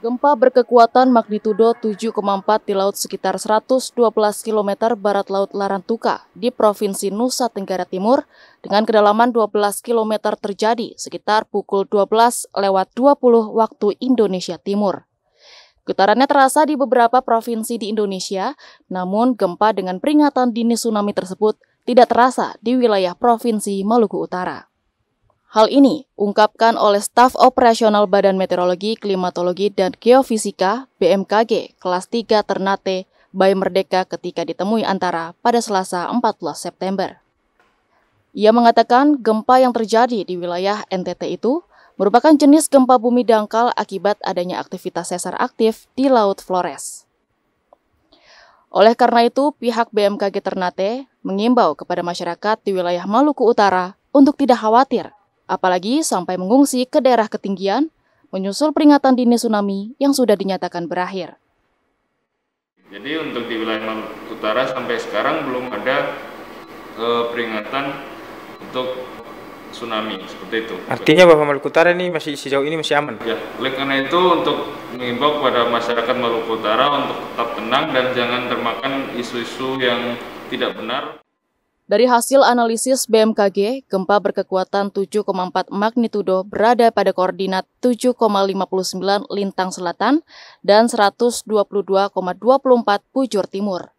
Gempa berkekuatan magnitudo 7,4 di laut sekitar 112 km barat laut Larantuka di Provinsi Nusa Tenggara Timur dengan kedalaman 12 km terjadi sekitar pukul 12 lewat 20 waktu Indonesia Timur. Getarannya terasa di beberapa provinsi di Indonesia, namun gempa dengan peringatan dini tsunami tersebut tidak terasa di wilayah Provinsi Maluku Utara. Hal ini ungkapkan oleh staf operasional Badan Meteorologi, Klimatologi, dan Geofisika BMKG kelas 3 Ternate Bay Merdeka ketika ditemui Antara pada Selasa 14 September. Ia mengatakan gempa yang terjadi di wilayah NTT itu merupakan jenis gempa bumi dangkal akibat adanya aktivitas sesar aktif di Laut Flores. Oleh karena itu, pihak BMKG Ternate mengimbau kepada masyarakat di wilayah Maluku Utara untuk tidak khawatir apalagi sampai mengungsi ke daerah ketinggian, menyusul peringatan dini tsunami yang sudah dinyatakan berakhir. Jadi untuk di wilayah Maluku Utara sampai sekarang belum ada e, peringatan untuk tsunami seperti itu. Artinya bahwa Maluku Utara ini masih sejauh ini masih aman. Ya, oleh karena itu untuk mengimbau kepada masyarakat Maluku Utara untuk tetap tenang dan jangan termakan isu-isu yang tidak benar. Dari hasil analisis BMKG, gempa berkekuatan 7,4 magnitudo berada pada koordinat 7,59 lintang selatan dan 122,24 bujur timur.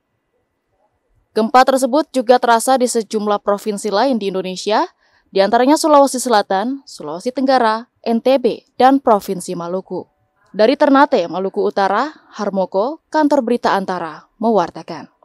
Gempa tersebut juga terasa di sejumlah provinsi lain di Indonesia, di antaranya Sulawesi Selatan, Sulawesi Tenggara, NTB, dan Provinsi Maluku. Dari Ternate, Maluku Utara, Harmoko, Kantor Berita Antara, mewartakan.